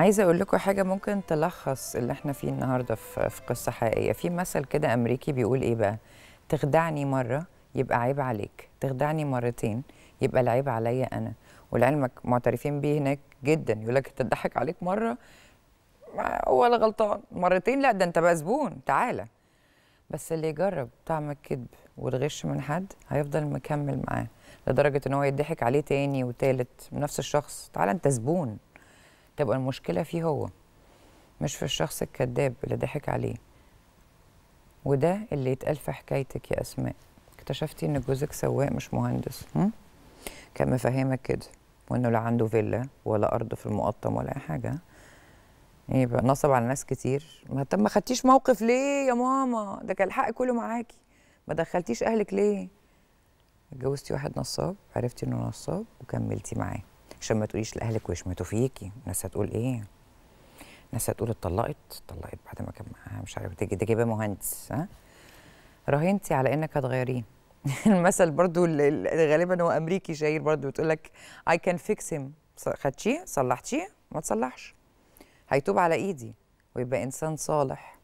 عايزه اقول لكم حاجه ممكن تلخص اللي احنا فيه النهارده في قصه حقيقيه في مثل كده امريكي بيقول ايه بقى تخدعني مره يبقى عيب عليك تخدعني مرتين يبقى العيب عليا انا ولعلمك معترفين بيه هناك جدا يقول لك تضحك عليك مره هو غلطان مرتين لا ده انت بقى زبون تعالى بس اللي يجرب طعم الكذب والغش من حد هيفضل مكمل معاه لدرجه ان هو يضحك عليه تاني وتالت من نفس الشخص تعالى انت زبون تبقى المشكله فيه هو مش في الشخص الكذاب اللي ضحك عليه وده اللي يتقال في حكايتك يا اسماء اكتشفتي ان جوزك سواق مش مهندس هم؟ كان مفهمك كده وانه لا عنده فيلا ولا ارض في المقطم ولا اي حاجه يبقى نصب على ناس كتير ما طب ما خدتيش موقف ليه يا ماما ده كان الحق كله معاكي ما دخلتيش اهلك ليه اتجوزتي واحد نصاب عرفتي انه نصاب وكملتي معاه عشان ما تقوليش لاهلك ويشمتوا فيكي الناس هتقول ايه الناس هتقول اتطلقت اتطلقت بعد ما كان معاها مش عارف ده جايبه مهندس ها راهنتي على انك هتغيريه المثل برضو غالبا هو امريكي شهير برضو بتقول لك اي كان فيكس هيم خدتيه صلحتيه ما تصلحش هيتوب على ايدي ويبقى انسان صالح